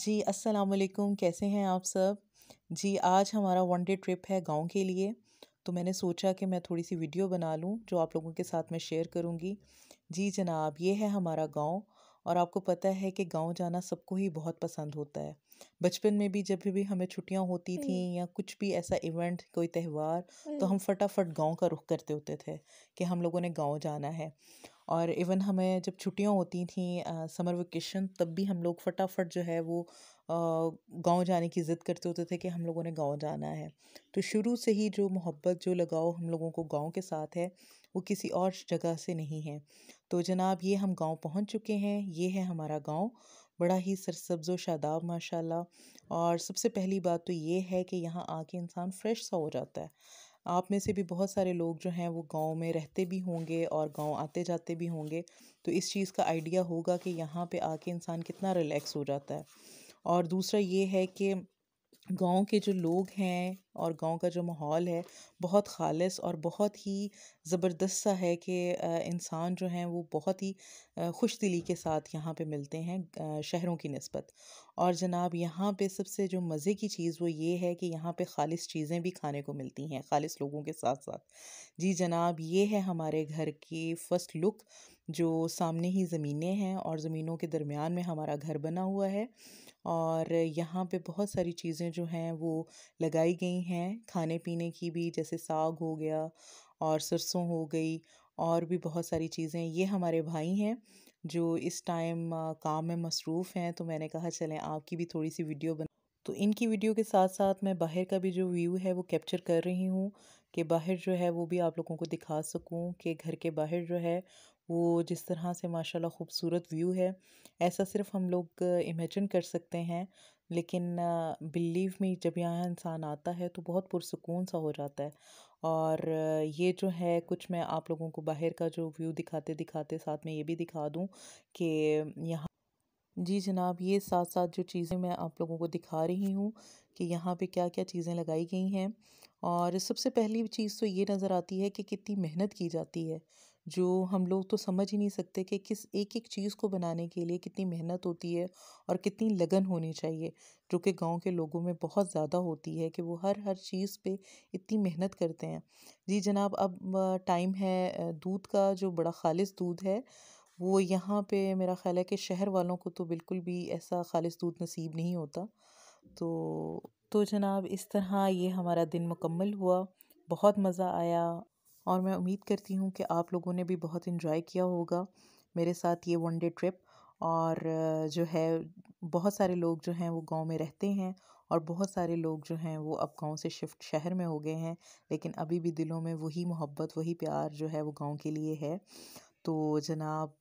जी अस्सलाम वालेकुम कैसे हैं आप सब जी आज हमारा वन डे ट्रिप है गांव के लिए तो मैंने सोचा कि मैं थोड़ी सी वीडियो बना लूं जो आप लोगों के साथ मैं शेयर करूंगी जी जनाब ये है हमारा गांव और आपको पता है कि गांव जाना सबको ही बहुत पसंद होता है बचपन में भी जब भी हमें छुट्टियां होती थी हम्म। या कुछ भी ऐसा इवेंट कोई त्यौहार तो हम्म। हम फटाफट गांव का रुख करते होते थे कि हम लोगों ने गांव जाना है और इवन हमें जब छुट्टियाँ होती थी समर वेकेशन तब भी हम लोग फटाफट जो है वो गाँव जाने की ज़िद करते होते थे कि हम लोगों ने गाँव जाना है तो शुरू से ही जो मोहब्बत जो लगाव हम लोगों को गाँव के साथ है वो किसी और जगह से नहीं है तो जनाब ये हम गांव पहुंच चुके हैं ये है हमारा गांव बड़ा ही सरसब्ज व शादाब माशाल्लाह और सबसे पहली बात तो ये है कि यहाँ आके इंसान फ्रेश सा हो जाता है आप में से भी बहुत सारे लोग जो हैं वो गांव में रहते भी होंगे और गांव आते जाते भी होंगे तो इस चीज़ का आइडिया होगा कि यहाँ पे आके इंसान कितना रिलैक्स हो जाता है और दूसरा ये है कि गाँव के जो लोग हैं और गाँव का जो माहौल है बहुत ख़ालस और बहुत ही ज़बरदस्त सा है कि इंसान जो हैं वो बहुत ही खुश दिली के साथ यहाँ पे मिलते हैं शहरों की नस्बत और जनाब यहाँ पे सबसे जो मज़े की चीज़ वो ये है कि यहाँ पे खालिस चीज़ें भी खाने को मिलती हैं खालिस लोगों के साथ साथ जी जनाब ये है हमारे घर की फ़र्स्ट लुक जो सामने ही ज़मीनें हैं और ज़मीनों के दरमियान में हमारा घर बना हुआ है और यहाँ पे बहुत सारी चीज़ें जो हैं वो लगाई गई हैं खाने पीने की भी जैसे साग हो गया और सरसों हो गई और भी बहुत सारी चीज़ें ये हमारे भाई हैं जो इस टाइम काम में मसरूफ़ हैं तो मैंने कहा चलें आपकी भी थोड़ी सी वीडियो बना तो इनकी वीडियो के साथ साथ मैं बाहर का भी जो व्यू है वो कैप्चर कर रही हूँ कि बाहर जो है वो भी आप लोगों को दिखा सकूँ कि घर के बाहर जो है वो जिस तरह से माशाल्लाह खूबसूरत व्यू है ऐसा सिर्फ हम लोग इमेजिन कर सकते हैं लेकिन बिलीव में जब यहाँ इंसान आता है तो बहुत पुरसकून सा हो जाता है और ये जो है कुछ मैं आप लोगों को बाहर का जो व्यू दिखाते दिखाते साथ में ये भी दिखा दूँ कि यहाँ जी जनाब ये साथ साथ जो चीज़ें मैं आप लोगों को दिखा रही हूँ कि यहाँ पे क्या क्या चीज़ें लगाई गई हैं और सबसे पहली चीज़ तो ये नज़र आती है कि कितनी मेहनत की जाती है जो हम लोग तो समझ ही नहीं सकते कि किस एक एक चीज़ को बनाने के लिए कितनी मेहनत होती है और कितनी लगन होनी चाहिए जो कि गांव के लोगों में बहुत ज़्यादा होती है कि वो हर हर चीज़ पे इतनी मेहनत करते हैं जी जनाब अब टाइम है दूध का जो बड़ा खालिस दूध है वो यहाँ पे मेरा ख़्याल है कि शहर वालों को तो बिल्कुल भी ऐसा खालिश दूध नसीब नहीं होता तो तो जनाब इस तरह ये हमारा दिन मुकम्मल हुआ बहुत मज़ा आया और मैं उम्मीद करती हूँ कि आप लोगों ने भी बहुत इन्जॉय किया होगा मेरे साथ ये वन डे ट्रिप और जो है बहुत सारे लोग जो हैं वो गांव में रहते हैं और बहुत सारे लोग जो हैं वो अब गांव से शिफ्ट शहर में हो गए हैं लेकिन अभी भी दिलों में वही मोहब्बत वही प्यार जो है वो गांव के लिए है तो जनाब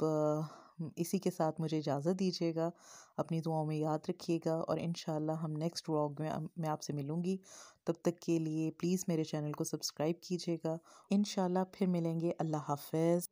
इसी के साथ मुझे इजाज़त दीजिएगा अपनी दुआओं में याद रखिएगा और इन हम नेक्स्ट व्लॉग में मैं आपसे मिलूँगी तब तक के लिए प्लीज़ मेरे चैनल को सब्सक्राइब कीजिएगा इन फिर मिलेंगे अल्लाह हाफ